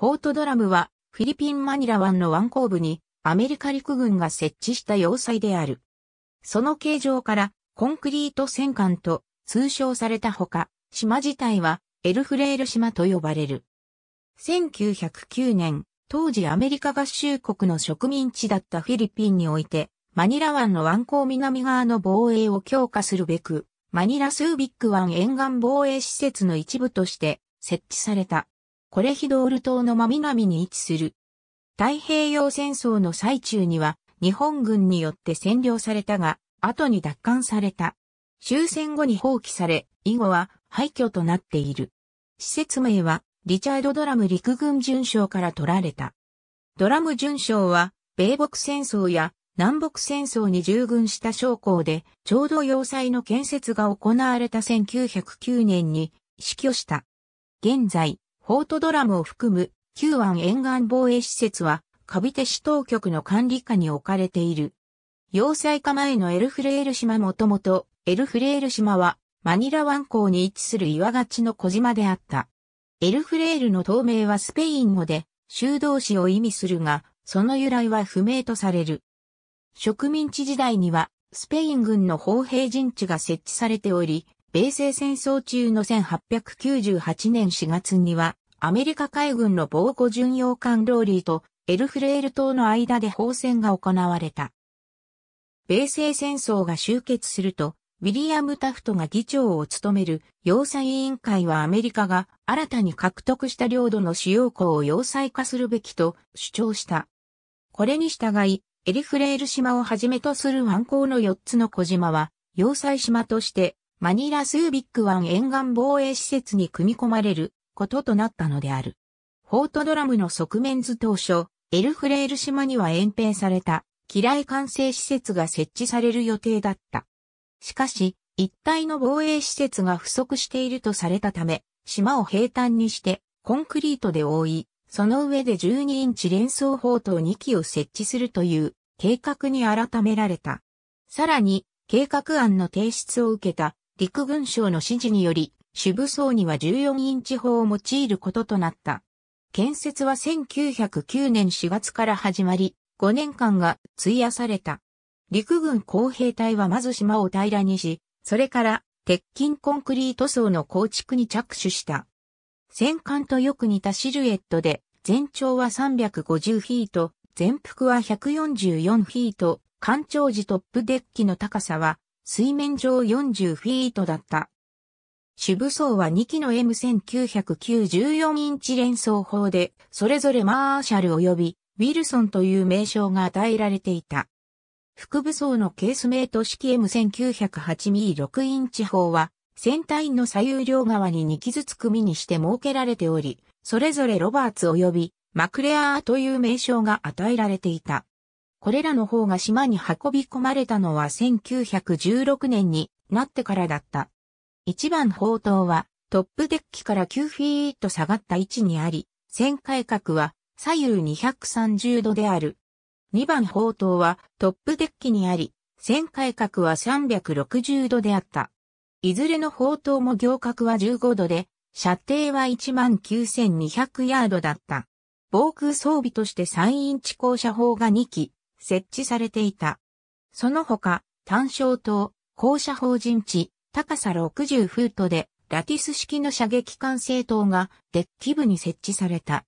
フォートドラムはフィリピン・マニラ湾の湾口部にアメリカ陸軍が設置した要塞である。その形状からコンクリート戦艦と通称されたほか、島自体はエルフレール島と呼ばれる。1909年、当時アメリカ合衆国の植民地だったフィリピンにおいて、マニラ湾の湾口南側の防衛を強化するべく、マニラスービック湾沿岸防衛施設の一部として設置された。コレヒドール島の真南に位置する。太平洋戦争の最中には日本軍によって占領されたが、後に奪還された。終戦後に放棄され、以後は廃墟となっている。施設名はリチャード・ドラム陸軍巡将から取られた。ドラム巡将は、米北戦争や南北戦争に従軍した将校で、ちょうど要塞の建設が行われた1909年に死去した。現在、ポートドラムを含む旧湾沿岸防衛施設は、カビテ市当局の管理下に置かれている。要塞化前のエルフレール島もともと、エルフレール島は、マニラ湾港に位置する岩勝ちの小島であった。エルフレールの透明はスペイン語で、修道士を意味するが、その由来は不明とされる。植民地時代には、スペイン軍の砲兵陣地が設置されており、米西戦争中の1898年4月には、アメリカ海軍の防護巡洋艦ローリーとエルフレール島の間で砲戦が行われた。米西戦争が終結すると、ウィリアム・タフトが議長を務める要塞委員会はアメリカが新たに獲得した領土の主要港を要塞化するべきと主張した。これに従い、エルフレール島をはじめとする湾口の4つの小島は、要塞島としてマニラスービック湾沿岸防衛施設に組み込まれることとなったのである。フォートドラムの側面図当初、エルフレール島には延平された、機雷管制施設が設置される予定だった。しかし、一帯の防衛施設が不足しているとされたため、島を平坦にして、コンクリートで覆い、その上で12インチ連装砲塔2機を設置するという計画に改められた。さらに、計画案の提出を受けた陸軍省の指示により、主武装には14インチ砲を用いることとなった。建設は1909年4月から始まり、5年間が費やされた。陸軍工兵隊はまず島を平らにし、それから鉄筋コンクリート層の構築に着手した。戦艦とよく似たシルエットで、全長は350フィート、全幅は144フィート、艦長時トップデッキの高さは水面上40フィートだった。主武装は2機の M1994 インチ連装砲で、それぞれマーシャル及びウィルソンという名称が与えられていた。副武装のケースメイト式 M1908 ミリ6インチ砲は、船体の左右両側に2機ずつ組にして設けられており、それぞれロバーツ及びマクレアーという名称が与えられていた。これらの方が島に運び込まれたのは1916年になってからだった。1番砲塔はトップデッキから9フィート下がった位置にあり、旋回角は左右230度である。2番砲塔はトップデッキにあり、旋回角は360度であった。いずれの砲塔も行角は15度で、射程は19,200ヤードだった。防空装備として3インチ高射砲が2機、設置されていた。その他、単焦灯、校舎法人地、高さ60フートで、ラティス式の射撃管制塔がデッキ部に設置された。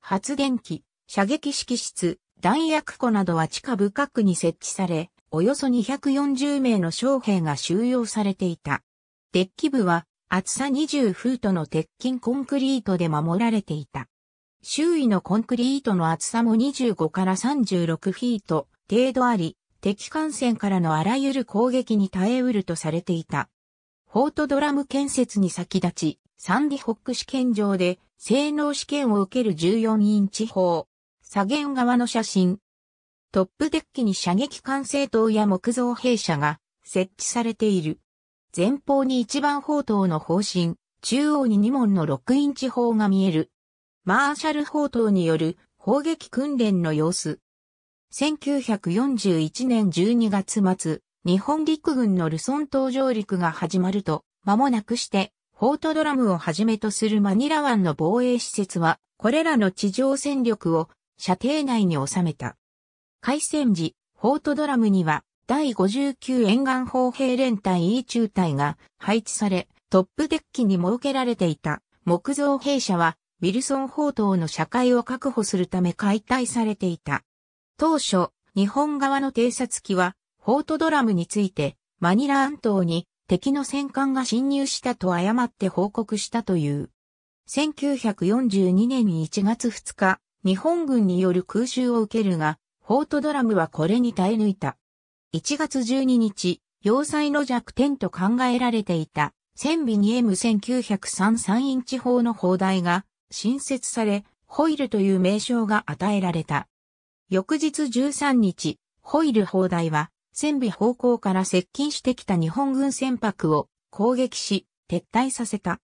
発電機、射撃式室、弾薬庫などは地下深くに設置され、およそ240名の将兵が収容されていた。デッキ部は厚さ20フートの鉄筋コンクリートで守られていた。周囲のコンクリートの厚さも25から36フィート程度あり、敵艦船からのあらゆる攻撃に耐えうるとされていた。フォートドラム建設に先立ち、サンディホック試験場で性能試験を受ける14インチ砲。左舷側の写真。トップデッキに射撃管制塔や木造兵舎が設置されている。前方に一番砲塔の方針、中央に2門の6インチ砲が見える。マーシャル・砲塔による砲撃訓練の様子。1941年12月末、日本陸軍のルソン島上陸が始まると、間もなくして、ホートドラムをはじめとするマニラ湾の防衛施設は、これらの地上戦力を射程内に収めた。開戦時、ホートドラムには、第59沿岸砲兵連隊 E 中隊が配置され、トップデッキに設けられていた木造兵舎はウィルソン法等の社会を確保するため解体されていた。当初、日本側の偵察機は、フォートドラムについて、マニラ安島に敵の戦艦が侵入したと誤って報告したという。1942年1月2日、日本軍による空襲を受けるが、フォートドラムはこれに耐え抜いた。1月12日、要塞の弱点と考えられていた、1000尾 2M1903 3インチ砲の砲台が新設され、ホイルという名称が与えられた。翌日13日、ホイル砲台は、船尾方向から接近してきた日本軍船舶を攻撃し、撤退させた。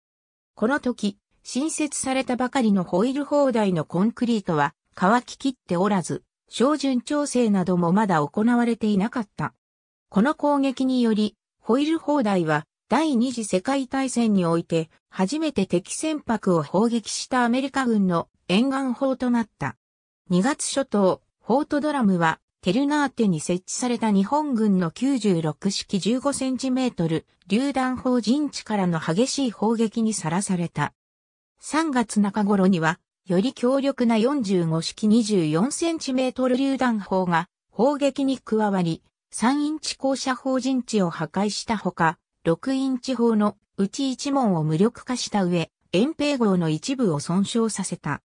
この時、新設されたばかりのホイール砲台のコンクリートは乾ききっておらず、照準調整などもまだ行われていなかった。この攻撃により、ホイール砲台は第二次世界大戦において初めて敵船舶を砲撃したアメリカ軍の沿岸砲となった。2月初頭、ートドラムはテルナーテに設置された日本軍の96式15センチメートル榴弾砲陣地からの激しい砲撃にさらされた。3月中頃には、より強力な45式24センチメートル榴弾砲が砲撃に加わり、3インチ高射砲陣地を破壊したほか、6インチ砲のうち1門を無力化した上、遠平号の一部を損傷させた。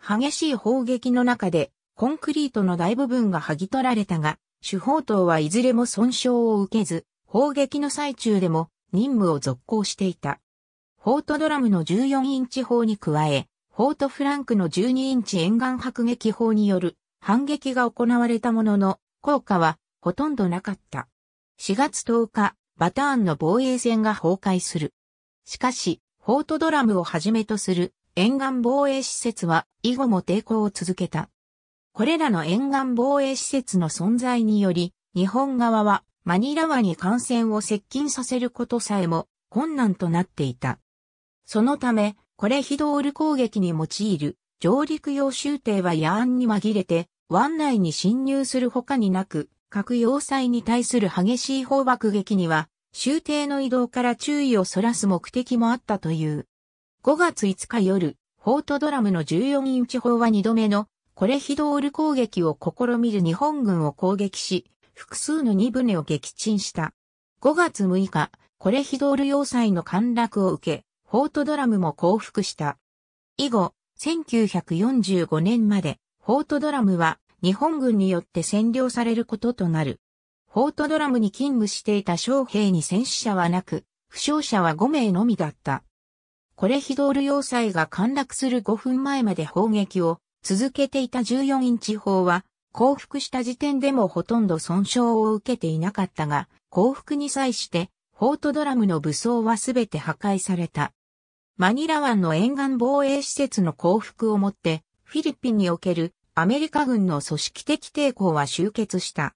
激しい砲撃の中で、コンクリートの大部分が剥ぎ取られたが、主砲塔はいずれも損傷を受けず、砲撃の最中でも任務を続行していた。フォートドラムの14インチ砲に加え、フォートフランクの12インチ沿岸迫撃砲による反撃が行われたものの、効果はほとんどなかった。4月10日、バターンの防衛線が崩壊する。しかし、フォートドラムをはじめとする沿岸防衛施設は以後も抵抗を続けた。これらの沿岸防衛施設の存在により、日本側はマニラ湾に艦船を接近させることさえも困難となっていた。そのため、コレヒドール攻撃に用いる上陸用終艇は野案に紛れて湾内に侵入するほかになく、各要塞に対する激しい砲爆撃には、終艇の移動から注意をそらす目的もあったという。5月5日夜、フォートドラムの14インチ砲は2度目のコレヒドール攻撃を試みる日本軍を攻撃し、複数の2船を撃沈した。5月6日、コレヒドール要塞の陥落を受け、フォートドラムも降伏した。以後、1945年まで、フォートドラムは日本軍によって占領されることとなる。フォートドラムに勤務していた将兵に戦死者はなく、負傷者は5名のみだった。コレヒドール要塞が陥落する5分前まで砲撃を続けていた14インチ砲は、降伏した時点でもほとんど損傷を受けていなかったが、降伏に際して、フォートドラムの武装はすべて破壊された。マニラ湾の沿岸防衛施設の降伏をもって、フィリピンにおけるアメリカ軍の組織的抵抗は終結した。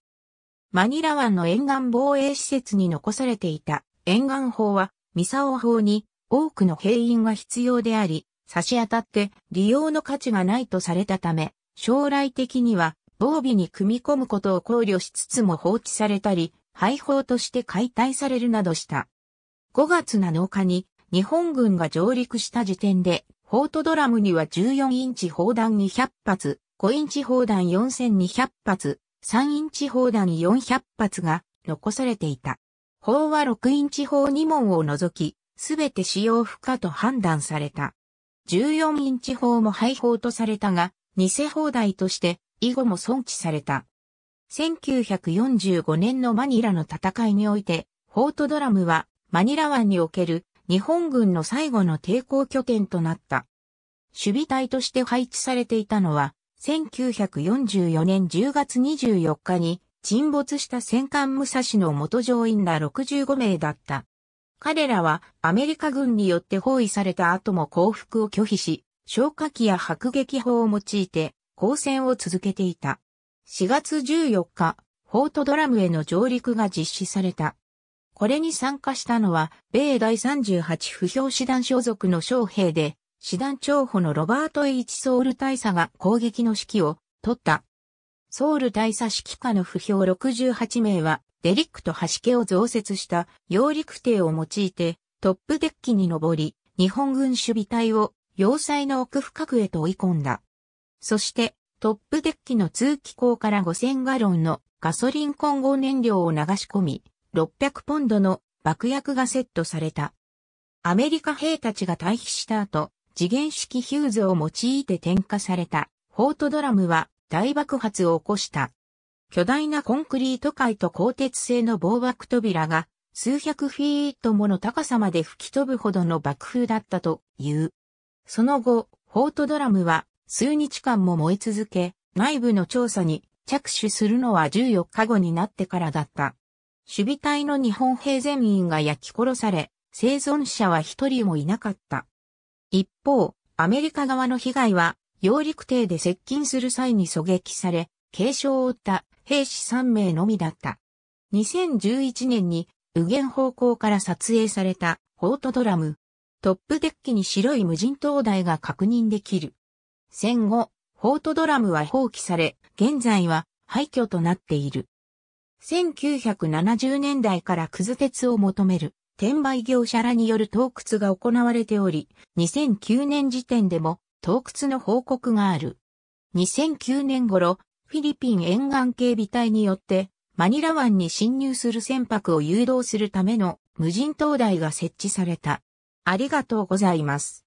マニラ湾の沿岸防衛施設に残されていた沿岸法はミサオ法に多くの兵員が必要であり、差し当たって利用の価値がないとされたため、将来的には防備に組み込むことを考慮しつつも放置されたり、廃砲として解体されるなどした。5月7日に日本軍が上陸した時点で、フォートドラムには14インチ砲弾200発、5インチ砲弾4200発、3インチ砲弾400発が残されていた。砲は6インチ砲2門を除き、すべて使用不可と判断された。14インチ砲も廃砲とされたが、偽砲台として以後も存置された。1945年のマニラの戦いにおいて、フォートドラムはマニラ湾における日本軍の最後の抵抗拠点となった。守備隊として配置されていたのは1944年10月24日に沈没した戦艦武蔵の元乗員ら65名だった。彼らはアメリカ軍によって包囲された後も降伏を拒否し、消火器や迫撃砲を用いて抗戦を続けていた。4月14日、フォートドラムへの上陸が実施された。これに参加したのは、米第38不評師団所属の将兵で、師団長補のロバート・ H・ ソウル大佐が攻撃の指揮を取った。ソウル大佐指揮下の不評68名は、デリックと端家を増設した揚陸艇を用いて、トップデッキに上り、日本軍守備隊を要塞の奥深くへと追い込んだ。そして、トップデッキの通気口から5000ガロンのガソリン混合燃料を流し込み、600ポンドの爆薬がセットされた。アメリカ兵たちが退避した後、次元式ヒューズを用いて点火されたフォートドラムは大爆発を起こした。巨大なコンクリート塊と鋼鉄製の防爆扉が数百フィートもの高さまで吹き飛ぶほどの爆風だったという。その後、フォートドラムは数日間も燃え続け、内部の調査に着手するのは14日後になってからだった。守備隊の日本兵全員が焼き殺され、生存者は一人もいなかった。一方、アメリカ側の被害は、揚陸艇で接近する際に狙撃され、軽傷を負った兵士3名のみだった。2011年に、右舷方向から撮影されたフォートドラム。トップデッキに白い無人灯台が確認できる。戦後、フォートドラムは放棄され、現在は廃墟となっている。1970年代からクズ鉄を求める転売業者らによる盗掘が行われており、2009年時点でも盗掘の報告がある。2009年頃、フィリピン沿岸警備隊によって、マニラ湾に侵入する船舶を誘導するための無人灯台が設置された。ありがとうございます。